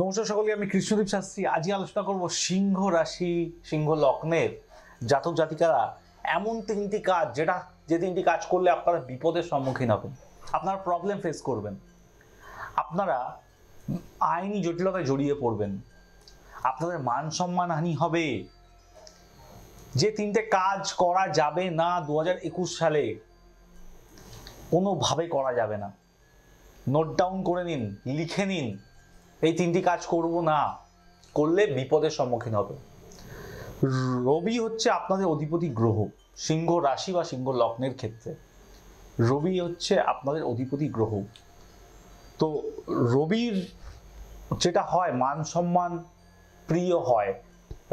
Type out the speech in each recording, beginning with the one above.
নমস্কার সকলকে আমি কৃষ্ণদীপ শাস্ত্রী আজই আলোচনা করব সিংহ রাশি সিংহ লগ্নের জাতক জাতিকারা এমন তিনটি কাজ যেটা যে তিনটি কাজ করলে আপনারা বিপদের সম্মুখীন হবেন আপনারা প্রবলেম ফেস করবেন আপনারা আইনি জটিলতায় জড়িয়ে পড়বেন আপনাদের মান সম্মান হানি হবে যে তিনটে কাজ করা যাবে না দু সালে কোনোভাবে করা যাবে না নোট ডাউন করে নিন লিখে নিন এই তিনটি কাজ করব না করলে বিপদের সম্মুখীন হবে রবি হচ্ছে আপনাদের অধিপতি গ্রহ সিংহ রাশি বা সিংহ লগ্নের ক্ষেত্রে রবি হচ্ছে আপনাদের অধিপতি গ্রহ তো রবির যেটা হয় মান সম্মান প্রিয় হয়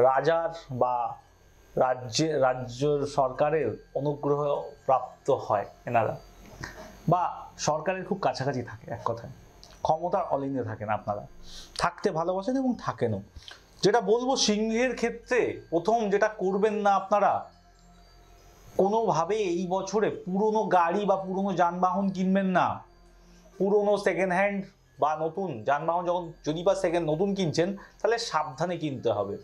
রাজার বা রাজ্যে রাজ্য সরকারের অনুগ্রহ প্রাপ্ত হয় এনারা বা সরকারের খুব কাছাকাছি থাকে এক কথায় ক্ষমতার অলিনে থাকেন আপনারা থাকতে ভালোবাসেন এবং থাকেনও যেটা বলবো সিংহের ক্ষেত্রে প্রথম যেটা করবেন না আপনারা কোনোভাবে এই বছরে পুরনো গাড়ি বা পুরনো যানবাহন কিনবেন না পুরনো সেকেন্ড হ্যান্ড বা নতুন যানবাহন যখন যদি বা সেকেন্ড নতুন কিনছেন তাহলে সাবধানে কিনতে হবে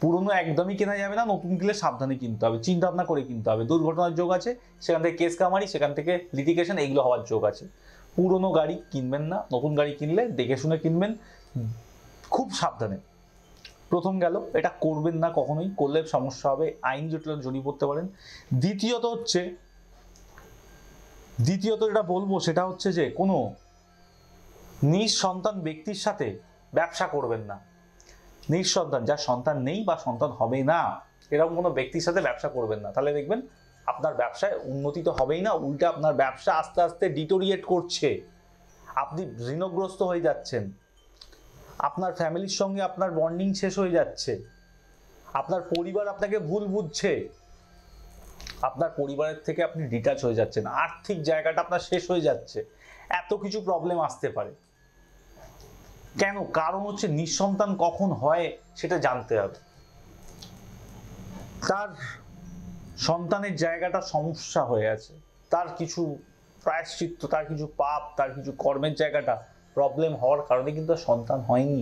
পুরনো একদমই কেনা যাবে না নতুন কিনলে সাবধানে কিনতে হবে চিন্তা ভাবনা করে কিনতে হবে দুর্ঘটনার যোগ আছে সেখান থেকে কেস কামারি সেখান থেকে লিটিগেশন এইগুলো হওয়ার যোগ আছে পুরনো গাড়ি কিনবেন না নতুন গাড়ি কিনলে দেখে শুনে কিনবেন খুব সাবধানে প্রথম গেল এটা করবেন না কখনোই করলে সমস্যা হবে আইন জটিল জড়িয়ে পড়তে পারেন দ্বিতীয়ত হচ্ছে দ্বিতীয়ত যেটা বলবো সেটা হচ্ছে যে কোনো নিঃসন্তান ব্যক্তির সাথে ব্যবসা করবেন না নিঃসন্তান যার সন্তান নেই বা সন্তান হবে না এরকম কোনো ব্যক্তির সাথে ব্যবসা করবেন না তাহলে দেখবেন আপনার ব্যবসায় উন্নতি তো হবেই না উল্টে আপনার ব্যবসা আস্তে আস্তে ডিটোরিয়েট করছে আপনি ঋণগ্রস্ত হয়ে যাচ্ছেন আপনার ফ্যামিলির সঙ্গে আপনার বন্ডিং শেষ হয়ে যাচ্ছে আপনার পরিবার আপনাকে ভুল বুঝছে আপনার পরিবারের থেকে আপনি ডিটাচ হয়ে যাচ্ছেন আর্থিক জায়গাটা আপনার শেষ হয়ে যাচ্ছে এত কিছু প্রবলেম আসতে পারে কেন কারণ হচ্ছে নিঃসন্তান কখন হয় সেটা জানতে হবে তার সন্তানের জায়গাটা সমস্যা হয়ে আছে তার কিছু প্রায়শ্চিত্ত তার কিছু পাপ তার কিছু কর্মের জায়গাটা প্রবলেম হওয়ার কারণে কিন্তু সন্তান হয়নি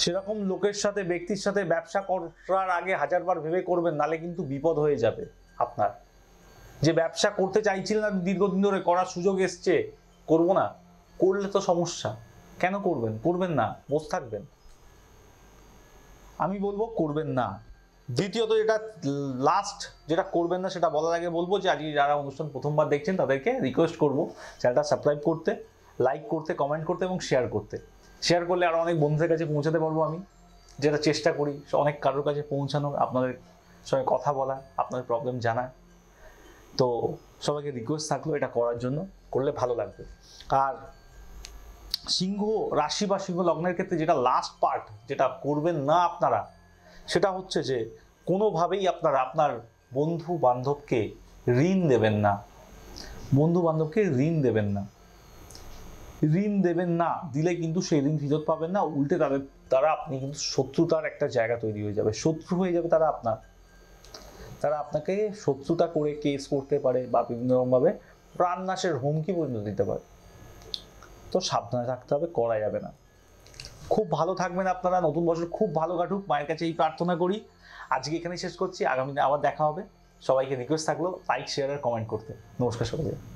সেরকম লোকের সাথে ব্যক্তির সাথে ব্যবসা করার আগে হাজারবার ভেবে করবেন নালে কিন্তু বিপদ হয়ে যাবে আপনার যে ব্যবসা করতে চাইছিলেন আপনি দীর্ঘদিন ধরে করার সুযোগ এসছে করব না করলে তো সমস্যা কেন করবেন করবেন না বসে থাকবেন আমি বলবো করবেন না দ্বিতীয়ত যেটা লাস্ট যেটা করবেন না সেটা বলার আগে বলবো যে আজকে যারা অনুষ্ঠান প্রথমবার দেখছেন তাদেরকে রিকোয়েস্ট করব চ্যানেলটা সাবস্ক্রাইব করতে লাইক করতে কমেন্ট করতে এবং শেয়ার করতে শেয়ার করলে আরও অনেক বন্ধুদের কাছে পৌঁছাতে পারবো আমি যেটা চেষ্টা করি অনেক কারোর কাছে পৌঁছানোর আপনাদের সঙ্গে কথা বলা আপনাদের প্রবলেম জানা তো সবাইকে রিকোয়েস্ট থাকলো এটা করার জন্য করলে ভালো লাগবে আর সিংহ রাশি বা সিংহ লগ্নের ক্ষেত্রে যেটা লাস্ট পার্ট যেটা করবেন না আপনারা সেটা হচ্ছে যে কোনোভাবেই আপনার আপনার বন্ধু বান্ধবকে ঋণ দেবেন না বন্ধু বান্ধবকে ঋণ দেবেন না ঋণ দেবেন না দিলে কিন্তু সেই ঋণ ফিরত পাবেন না উল্টে তাদের তারা আপনি কিন্তু শত্রুতার একটা জায়গা তৈরি হয়ে যাবে শত্রু হয়ে যাবে তারা আপনার তারা আপনাকে শত্রুতা করে কেস করতে পারে বা বিভিন্ন রকমভাবে প্রাণনাশের হুমকি পর্যন্ত দিতে পারে তো সাবধানে থাকতে হবে করা যাবে না খুব ভালো থাকবেন আপনারা নতুন বছর খুব ভালো কাটুক মায়ের কাছে এই প্রার্থনা করি আজকে এখানেই শেষ করছি আগামী আবার দেখা হবে সবাইকে রিকোয়েস্ট থাকলো লাইক শেয়ার আর কমেন্ট করতে নমস্কার সবাই